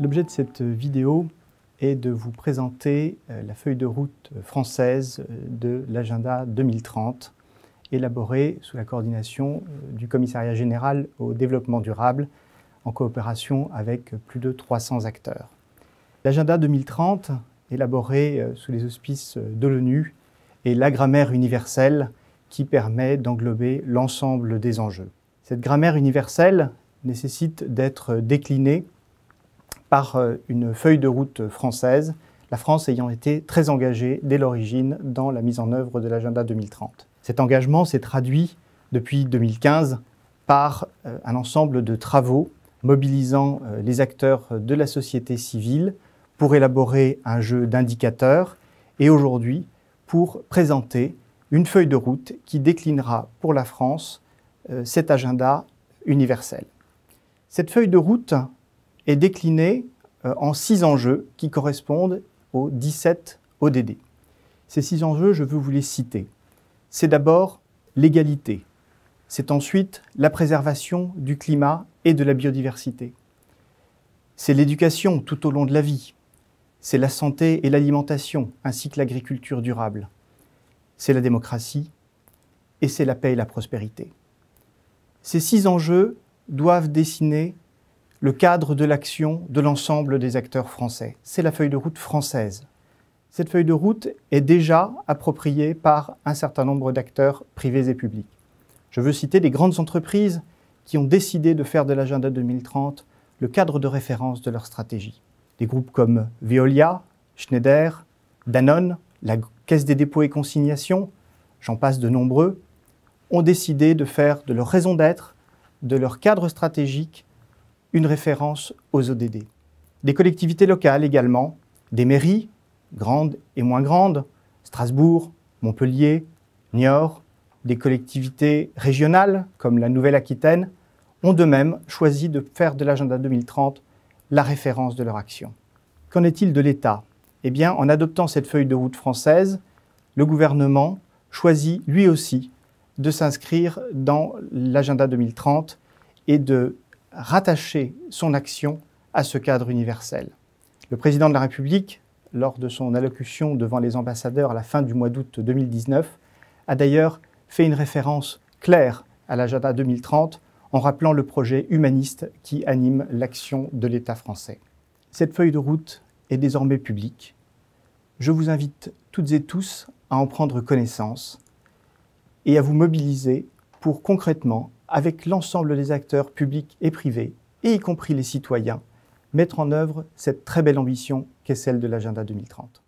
L'objet de cette vidéo est de vous présenter euh, la feuille de route française euh, de l'agenda 2030, élaborée sous la coordination euh, du Commissariat général au développement durable, en coopération avec plus de 300 acteurs. L'agenda 2030, élaboré sous les auspices de l'ONU, est la grammaire universelle qui permet d'englober l'ensemble des enjeux. Cette grammaire universelle nécessite d'être déclinée par euh, une feuille de route française, la France ayant été très engagée dès l'origine dans la mise en œuvre de l'agenda 2030. Cet engagement s'est traduit depuis 2015 par euh, un ensemble de travaux mobilisant euh, les acteurs de la société civile pour élaborer un jeu d'indicateurs et aujourd'hui pour présenter une feuille de route qui déclinera pour la France cet agenda universel. Cette feuille de route est décliné euh, en six enjeux qui correspondent aux 17 ODD. Ces six enjeux, je veux vous les citer. C'est d'abord l'égalité. C'est ensuite la préservation du climat et de la biodiversité. C'est l'éducation tout au long de la vie. C'est la santé et l'alimentation, ainsi que l'agriculture durable. C'est la démocratie et c'est la paix et la prospérité. Ces six enjeux doivent dessiner le cadre de l'action de l'ensemble des acteurs français. C'est la feuille de route française. Cette feuille de route est déjà appropriée par un certain nombre d'acteurs privés et publics. Je veux citer des grandes entreprises qui ont décidé de faire de l'agenda 2030 le cadre de référence de leur stratégie. Des groupes comme Veolia, Schneider, Danone, la Caisse des dépôts et consignations, j'en passe de nombreux, ont décidé de faire de leur raison d'être, de leur cadre stratégique, une référence aux ODD. Des collectivités locales également, des mairies, grandes et moins grandes, Strasbourg, Montpellier, Niort, des collectivités régionales comme la Nouvelle-Aquitaine, ont de même choisi de faire de l'agenda 2030 la référence de leur action. Qu'en est-il de l'État Eh bien, en adoptant cette feuille de route française, le gouvernement choisit lui aussi de s'inscrire dans l'agenda 2030 et de rattacher son action à ce cadre universel. Le président de la République, lors de son allocution devant les ambassadeurs à la fin du mois d'août 2019, a d'ailleurs fait une référence claire à l'agenda 2030 en rappelant le projet humaniste qui anime l'action de l'État français. Cette feuille de route est désormais publique. Je vous invite toutes et tous à en prendre connaissance et à vous mobiliser pour concrètement avec l'ensemble des acteurs publics et privés, et y compris les citoyens, mettre en œuvre cette très belle ambition qu'est celle de l'agenda 2030.